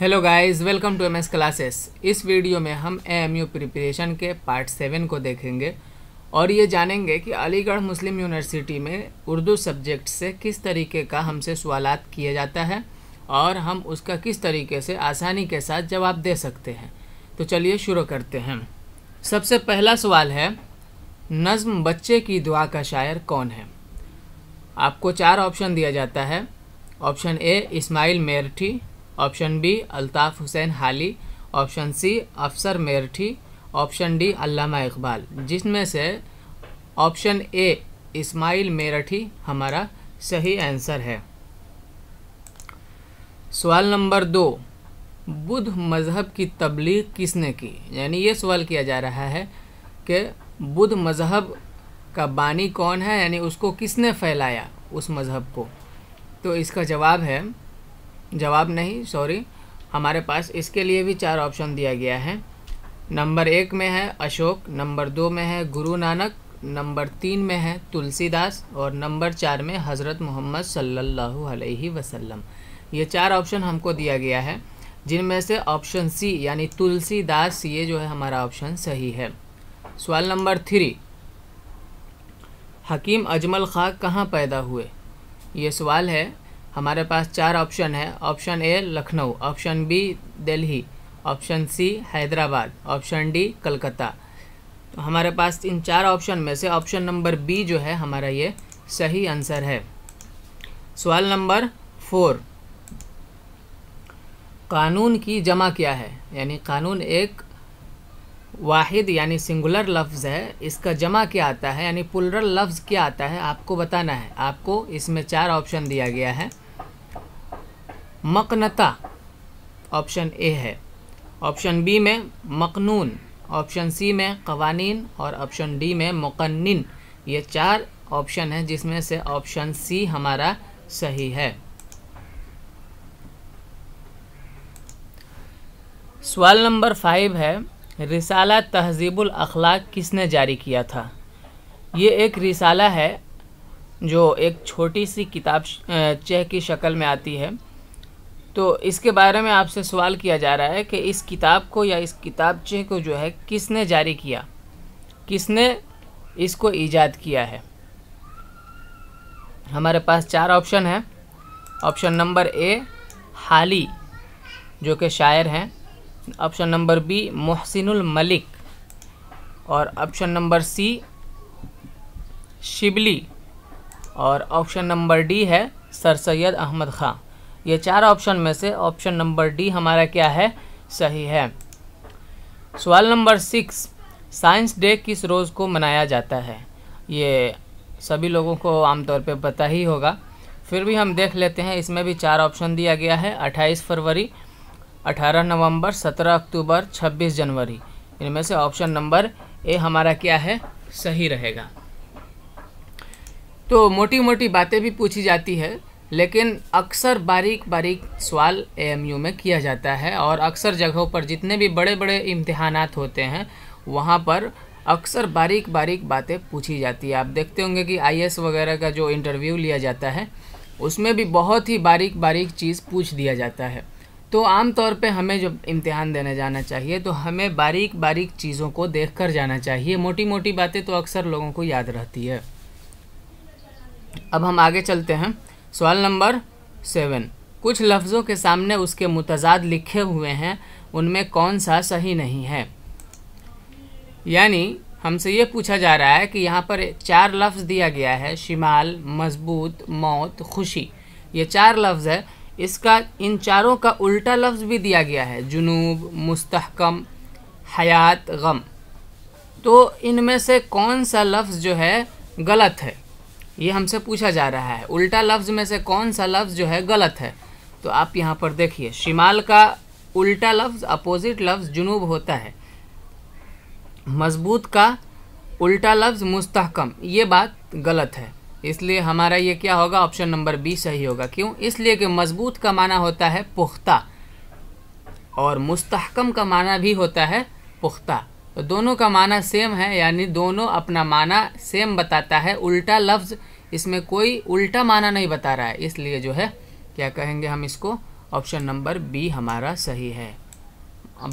Hello guys welcome to MS classes इस video में हम एएमयू प्रिपरेशन के पार्ट सेवन को देखेंगे और ये जानेंगे कि अलीगढ़ मुस्लिम यूनिवर्सिटी में उर्दू सब्जेक्ट से किस तरीके का हमसे सवालत किया जाता है और हम उसका किस तरीके से आसानी के साथ जवाब दे सकते हैं तो चलिए शुरू करते हैं सबसे पहला सवाल है नज़म बच्चे की दुआ का शायर कौन है आपको चार ऑप्शन दिया जाता है option A Ismail Merathi option B Altaf Hussain Hali option C Afsar Merathi option D Allama Iqbal जिसमें से ऑप्शन ए इस्माइल मेरठी हमारा सही आंसर है सवाल नंबर दो बुद्ध मज़हब की तबलीग किसने की यानी ये सवाल किया जा रहा है कि बुद्ध मज़हब का बानी कौन है यानी उसको किसने फैलाया उस मज़हब को तो इसका जवाब है जवाब नहीं सॉरी हमारे पास इसके लिए भी चार ऑप्शन दिया गया है नंबर एक में है अशोक नंबर दो में है गुरु नानक नंबर तीन में है तुलसीदास और नंबर चार में हज़रत मोहम्मद सल्लल्लाहु अलैहि वसल्लम ये चार ऑप्शन हमको दिया गया है जिनमें से ऑप्शन सी यानी तुलसीदास ये जो है हमारा ऑप्शन सही है सवाल नंबर थ्री हकीम अजमल खां कहाँ पैदा हुए ये सवाल है हमारे पास चार ऑप्शन है option A Lucknow option B Delhi option C Hyderabad option D Calcutta तो हमारे पास इन चार ऑप्शन में से ऑप्शन नंबर बी जो है हमारा ये सही आंसर है सवाल नंबर फोर कानून की जमा क्या है यानी कानून एक वाहिद यानी सिंगुलर लफ्ज़ है इसका जमा क्या आता है यानी पुलरल लफ्ज़ क्या आता है आपको बताना है आपको इसमें चार ऑप्शन दिया गया है मकनता ऑप्शन ए है ऑप्शन बी में मकनून ऑप्शन सी में कवानीन और ऑप्शन डी में मकन्न ये चार ऑप्शन हैं जिसमें से ऑप्शन सी हमारा सही है सवाल नंबर फाइव है रिसाला तहजीबुल अखलाक किसने जारी किया था ये एक रिसाला है जो एक छोटी सी किताब चेह की शक्ल में आती है तो इसके बारे में आपसे सवाल किया जा रहा है कि इस किताब को या इस किताब चह को जो है किसने जारी किया किसने इसको ईजाद किया है हमारे पास चार ऑप्शन हैं ऑप्शन नंबर ए हाली जो कि शायर हैं option number B Mohsinul Malik और ऑप्शन नंबर सी शिबली और ऑप्शन नंबर डी है सर सैद अहमद खां ये चार ऑप्शन में से ऑप्शन नंबर डी हमारा क्या है सही है सवाल नंबर सिक्स साइंस डे किस रोज़ को मनाया जाता है ये सभी लोगों को आमतौर पे पता ही होगा फिर भी हम देख लेते हैं इसमें भी चार ऑप्शन दिया गया है 28 फरवरी 18 नवंबर 17 अक्टूबर 26 जनवरी इनमें से ऑप्शन नंबर ए हमारा क्या है सही रहेगा तो मोटी मोटी बातें भी पूछी जाती है लेकिन अक्सर बारीक बारीक सवाल एएमयू में किया जाता है और अक्सर जगहों पर जितने भी बड़े बड़े इम्तहान होते हैं वहाँ पर अक्सर बारीक बारीक बातें पूछी जाती है आप देखते होंगे कि आई वगैरह का जो इंटरव्यू लिया जाता है उसमें भी बहुत ही बारीक बारीक चीज़ पूछ दिया जाता है तो आमतौर पे हमें जब इम्तिहान देने जाना चाहिए तो हमें बारीक बारीक चीज़ों को देख कर जाना चाहिए मोटी मोटी बातें तो अक्सर लोगों को याद रहती है अब हम आगे चलते हैं सवाल नंबर सेवन कुछ लफ्ज़ों के सामने उसके मुतजाद लिखे हुए हैं उनमें कौन सा सही नहीं है यानी हमसे ये पूछा जा रहा है कि यहाँ पर चार लफ्ज़ दिया गया है शिमाल मजबूत मौत खुशी ये चार लफ्ज़ है इसका इन चारों का उल्टा लफ्ज़ भी दिया गया है जुनूब मुस्तकम हयात गम तो इनमें से कौन सा लफ्ज़ जो है गलत है ये हमसे पूछा जा रहा है उल्टा लफ्ज़ में से कौन सा लफ्ज़ जो है गलत है तो आप यहाँ पर देखिए शिमाल का उल्टा लफ्ज़ अपोज़िट लफ्ज़ जुनूब होता है मजबूत का उल्टा लफ्ज़ मुस्तकम ये बात गलत है इसलिए हमारा ये क्या होगा ऑप्शन नंबर बी सही होगा क्यों इसलिए कि मजबूत का माना होता है पुख्ता और मुस्तकम का माना भी होता है पुख्ता तो दोनों का माना सेम है यानी दोनों अपना माना सेम बताता है उल्टा लफ्ज़ इसमें कोई उल्टा माना नहीं बता रहा है इसलिए जो है क्या कहेंगे हम इसको ऑप्शन नंबर बी हमारा सही है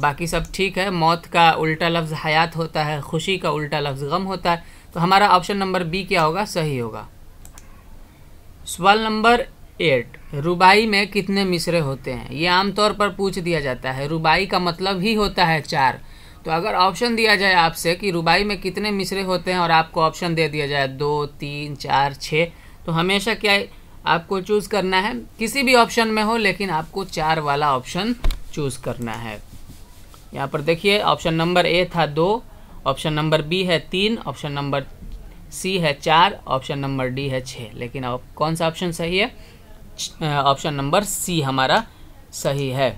बाकी सब ठीक है मौत का उल्टा लफ्ज़ हयात होता है खुशी का उल्टा लफ्ज़ गम होता है तो हमारा ऑप्शन नंबर बी क्या होगा सही होगा सवाल नंबर एट रुबाई में कितने मिसरे होते हैं ये आमतौर पर पूछ दिया जाता है रुबाई का मतलब ही होता है चार तो अगर ऑप्शन दिया जाए आपसे कि रुबाई में कितने मिसरे होते हैं और आपको ऑप्शन दे दिया जाए दो तीन चार छः तो हमेशा क्या है? आपको चूज़ करना है किसी भी ऑप्शन में हो लेकिन आपको चार वाला ऑप्शन चूज़ करना है यहाँ पर देखिए ऑप्शन नंबर ए था दो ऑप्शन नंबर बी है तीन ऑप्शन नंबर सी है चार ऑप्शन नंबर डी है छः लेकिन अब कौन सा ऑप्शन सही है ऑप्शन नंबर सी हमारा सही है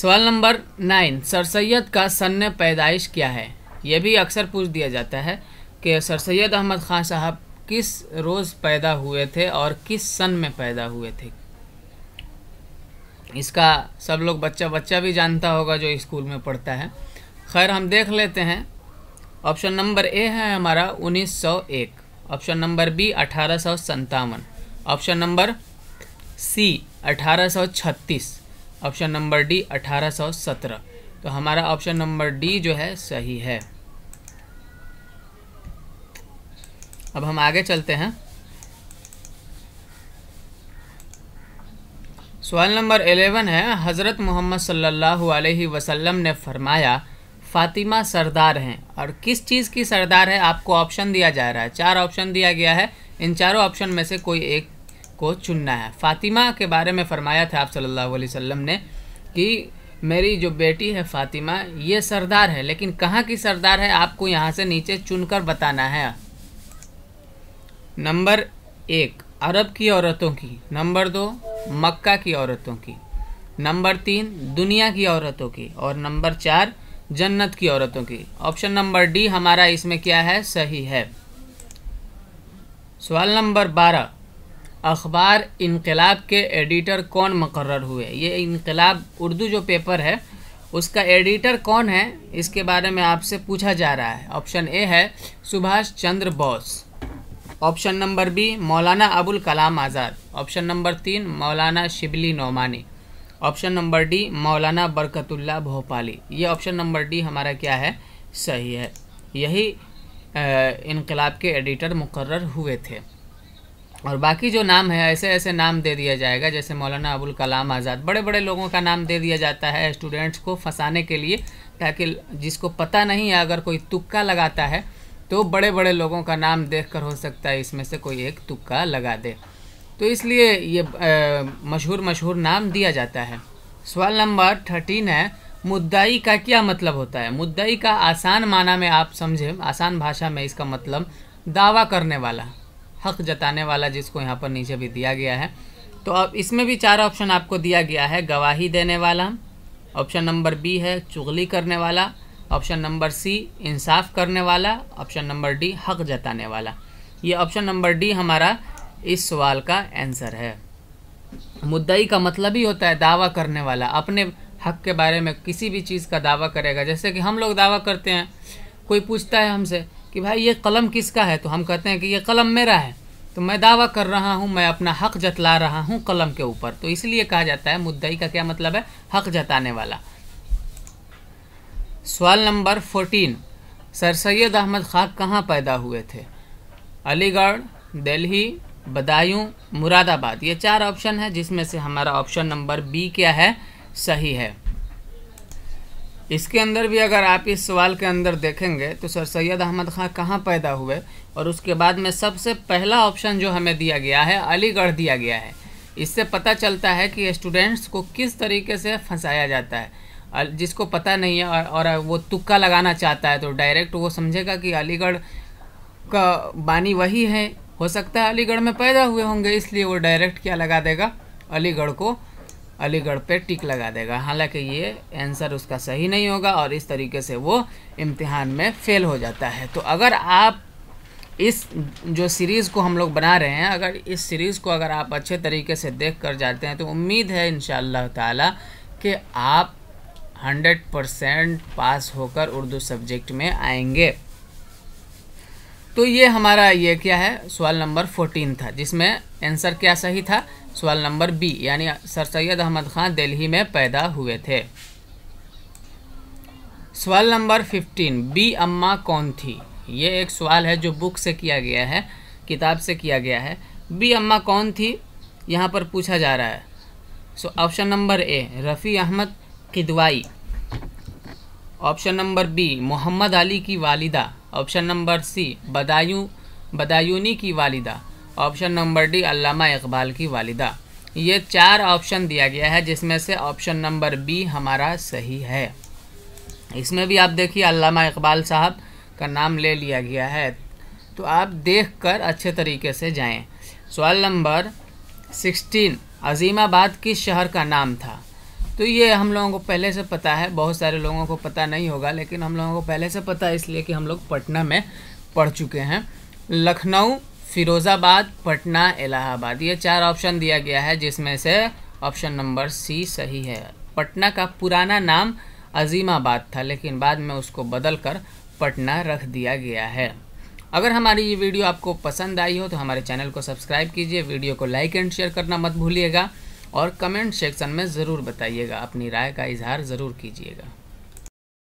सवाल नंबर नाइन सर सैद का सन्न पैदाइश क्या है यह भी अक्सर पूछ दिया जाता है कि सर सैद अहमद ख़ान साहब किस रोज़ पैदा हुए थे और किस सन में पैदा हुए थे इसका सब लोग बच्चा बच्चा भी जानता होगा जो स्कूल में पढ़ता है खैर हम देख लेते हैं ऑप्शन नंबर ए है हमारा 1901 ऑप्शन नंबर बी अठारह option number C 1836 option number D 1817 तो हमारा ऑप्शन नंबर डी जो है सही है अब हम आगे चलते हैं सवाल नंबर 11 है हज़रत मोहम्मद सल्लल्लाहु अलैहि वसल्लम ने फरमाया फातिमा सरदार हैं और किस चीज़ की सरदार है आपको ऑप्शन दिया जा रहा है चार ऑप्शन दिया गया है इन चारों ऑप्शन में से कोई एक को चुनना है फातिमा के बारे में फरमाया था आप सल्लल्लाहु अलैहि वसल्लम ने कि मेरी जो बेटी है फातिमा ये सरदार है लेकिन कहाँ की सरदार है आपको यहाँ से नीचे चुनकर बताना है नंबर एक अरब की औरतों की नंबर दो मक्का की औरतों की नंबर तीन दुनिया की औरतों की और नंबर चार जन्नत की औरतों की ऑप्शन नंबर डी हमारा इसमें क्या है सही है सवाल नंबर बारह अखबार इनकलाब के एडिटर कौन मकर्र हुए ये इनकलाब उर्दू जो पेपर है उसका एडिटर कौन है इसके बारे में आपसे पूछा जा रहा है ऑप्शन ए है Subhash Chandra Bose option number B Maulana Abul Kalam Azad option number तीन Maulana Shibli Nomani option number D Maulana Barkatullah Bhopali ये ऑप्शन नंबर डी हमारा क्या है सही है यही इनकलाब के एडिटर मुकर्र हुए थे और बाकी जो नाम है ऐसे ऐसे नाम दे दिया जाएगा जैसे मौलाना अबुल कलाम आज़ाद बड़े बड़े लोगों का नाम दे दिया जाता है स्टूडेंट्स को फंसाने के लिए ताकि जिसको पता नहीं है अगर कोई तुक्का लगाता है तो बड़े बड़े लोगों का नाम देखकर हो सकता है इसमें से कोई एक तुक्का लगा दे तो इसलिए ये मशहूर मशहूर नाम दिया जाता है सवाल नंबर थर्टीन है मुद्दाई का क्या मतलब होता है मुद्दाई का आसान माना में आप समझें आसान भाषा में इसका मतलब दावा करने वाला हक जताने वाला जिसको यहाँ पर नीचे भी दिया गया है तो अब इसमें भी चार ऑप्शन आपको दिया गया है गवाही देने वाला ऑप्शन नंबर बी है चुगली करने वाला ऑप्शन नंबर सी इंसाफ करने वाला ऑप्शन नंबर डी हक जताने वाला ये ऑप्शन नंबर डी हमारा इस सवाल का आंसर है मुद्दई का मतलब ही होता है दावा करने वाला अपने हक के बारे में किसी भी चीज़ का दावा करेगा जैसे कि हम लोग दावा करते हैं कोई पूछता है हमसे कि भाई ये कलम किसका है तो हम कहते हैं कि ये कलम मेरा है तो मैं दावा कर रहा हूँ मैं अपना हक जतला रहा हूँ कलम के ऊपर तो इसलिए कहा जाता है मुद्दई का क्या मतलब है हक जताने वाला सवाल number fourteen sir Syed Ahmad Khan कहाँ पैदा हुए थे अलीगढ़ दिल्ली बदायूं मुरादाबाद ये चार ऑप्शन है जिसमें से हमारा ऑप्शन नंबर बी क्या है सही है इसके अंदर भी अगर आप इस सवाल के अंदर देखेंगे तो सर सैयद अहमद खां कहाँ पैदा हुए और उसके बाद में सबसे पहला ऑप्शन जो हमें दिया गया है अलीगढ़ दिया गया है इससे पता चलता है कि स्टूडेंट्स को किस तरीके से फंसाया जाता है जिसको पता नहीं है और, और वो तुक्का लगाना चाहता है तो डायरेक्ट वो समझेगा कि अलीगढ़ का बानी वही है हो सकता है अलीगढ़ में पैदा हुए होंगे इसलिए वो डायरेक्ट क्या लगा देगा अलीगढ़ को अलीगढ़ पे टिक लगा देगा हालांकि ये आंसर उसका सही नहीं होगा और इस तरीके से वो इम्तिहान में फेल हो जाता है तो अगर आप इस जो सीरीज़ को हम लोग बना रहे हैं अगर इस सीरीज़ को अगर आप अच्छे तरीके से देख कर जाते हैं तो उम्मीद है इन ताला कि आप 100 परसेंट पास होकर उर्दू सब्जेक्ट में आएंगे तो ये हमारा ये क्या है सवाल नंबर फोर्टीन था जिसमें आंसर क्या सही था सवाल नंबर बी यानी सर सैद अहमद खान दिल्ली में पैदा हुए थे सवाल नंबर फिफ्टीन बी अम्मा कौन थी ये एक सवाल है जो बुक से किया गया है किताब से किया गया है बी अम्मा कौन थी यहाँ पर पूछा जा रहा है so option number A Rafi Ahmad Kidwai option number B Mohammad Ali की वालिदा option number C Badayun Badayuni की वालिदा option number D Allama Iqbal की वालिदा ये चार ऑप्शन दिया गया है जिसमें से ऑप्शन नंबर बी हमारा सही है इसमें भी आप देखिए अलामा इकबाल साहब का नाम ले लिया गया है तो आप देख कर अच्छे तरीके से जाएं सवाल नंबर सिक्सटीन अजीमाबाद किस शहर का नाम था तो ये हम लोगों को पहले से पता है बहुत सारे लोगों को पता नहीं होगा लेकिन हम लोगों को पहले से पता है इसलिए कि हम लोग पटना में पढ़ चुके हैं लखनऊ फिरोज़ाबाद पटना इलाहाबाद ये चार ऑप्शन दिया गया है जिसमें से ऑप्शन नंबर सी सही है पटना का पुराना नाम अजीमाबाद था लेकिन बाद में उसको बदल कर पटना रख दिया गया है अगर हमारी ये वीडियो आपको पसंद आई हो तो हमारे चैनल को सब्सक्राइब कीजिए वीडियो को लाइक एंड शेयर करना मत भूलिएगा और कमेंट सेक्शन में ज़रूर बताइएगा अपनी राय का इजहार ज़रूर कीजिएगा